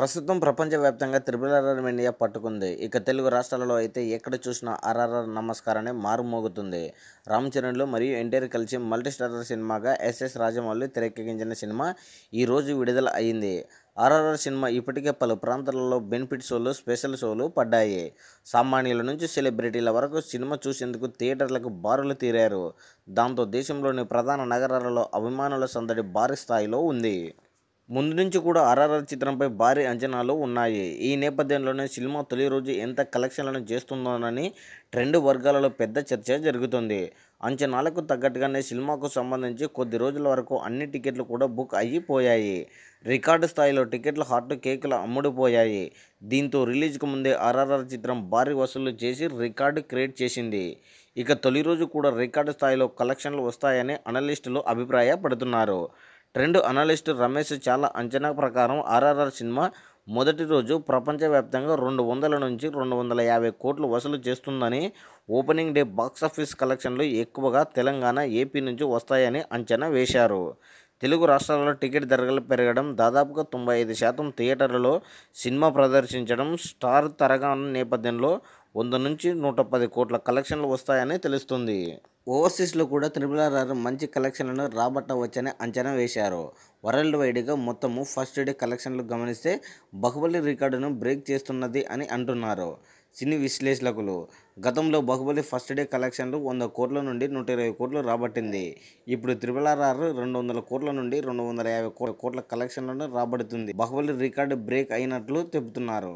ప్రస్తుతం ప్రపంచవ్యాప్తంగా triple RR India పట్టుకుంది ఇక తెలుగు రాష్ట్రాలలో అయితే ఎక్కడ చూసినా ఆర్ఆర్ఆర్ నమస్కారాన్ని మారుమోగుతుంది రామ్ చరణ్లు మరియు ఎన్టీఆర్ కలిసి మల్టీస్టారర్ సినిమాగా ఎస్ఎస్ రాజమౌళి తెరకెక్కించిన సినిమా ఈరోజు విడుదల అయింది ఆర్ఆర్ఆర్ సినిమా ఇప్పటికే పలు ప్రాంతాలలో బెనిఫిట్ షోలు స్పెషల్ షోలు పడ్డాయి సామాన్యుల నుంచి సెలబ్రిటీల వరకు సినిమా చూసేందుకు థియేటర్లకు బారులు తీరారు దాంతో దేశంలోని ప్రధాన నగరాలలో అభిమానుల సందడి భారీ స్థాయిలో ఉంది ముందు నుంచి కూడా ఆర్ఆర్ఆర్ చిత్రంపై భారీ అంచనాలు ఉన్నాయి ఈ నేపథ్యంలోనే సినిమా తొలి రోజు ఎంత కలెక్షన్లను చేస్తుందోనని ట్రెండ్ వర్గాలలో పెద్ద చర్చ జరుగుతుంది అంచనాలకు తగ్గట్టుగానే సినిమాకు సంబంధించి కొద్ది రోజుల వరకు అన్ని టికెట్లు కూడా బుక్ అయిపోయాయి రికార్డు స్థాయిలో టికెట్లు హాట్ కేకులు అమ్ముడుపోయాయి దీంతో రిలీజ్కు ముందే ఆర్ఆర్ఆర్ చిత్రం భారీ వసూలు చేసి రికార్డు క్రియేట్ చేసింది ఇక తొలి రోజు కూడా రికార్డు స్థాయిలో కలెక్షన్లు వస్తాయని అనలిస్టులు అభిప్రాయపడుతున్నారు ట్రెండ్ అనలిస్ట్ రమేష్ చాలా అంచనా ప్రకారం ఆర్ఆర్ఆర్ సినిమా మొదటి రోజు ప్రపంచవ్యాప్తంగా రెండు వందల నుంచి రెండు వందల యాభై కోట్లు వసూలు చేస్తుందని ఓపెనింగ్ డే బాక్సాఫీస్ కలెక్షన్లు ఎక్కువగా తెలంగాణ ఏపీ నుంచి వస్తాయని అంచనా వేశారు తెలుగు రాష్ట్రాల్లో టికెట్ ధరలు పెరగడం దాదాపుగా తొంభై ఐదు శాతం థియేటర్లలో సినిమా ప్రదర్శించడం స్టార్ తరగా నేపథ్యంలో వంద నుంచి నూట పది కోట్ల కలెక్షన్లు వస్తాయని తెలుస్తుంది ఓవర్సీస్లో కూడా త్రిపుల ఆర్ఆర్ మంచి కలెక్షన్లను రాబట్టవచ్చని అంచనా వేశారు వరల్డ్ వైడ్గా మొత్తము ఫస్ట్ డే కలెక్షన్లు గమనిస్తే బాహుబలి రికార్డును బ్రేక్ చేస్తున్నది అని అంటున్నారు సినీ విశ్లేషకులు గతంలో బాహుబలి ఫస్ట్ డే కలెక్షన్లు వంద కోట్ల నుండి నూట ఇరవై కోట్లు రాబట్టింది ఇప్పుడు త్రిపుల ఆర్ఆర్ రెండు వందల కోట్ల నుండి రెండు వందల యాభై కోట్ల కలెక్షన్లను రాబడుతుంది బాహుబలి రికార్డు బ్రేక్ అయినట్లు చెబుతున్నారు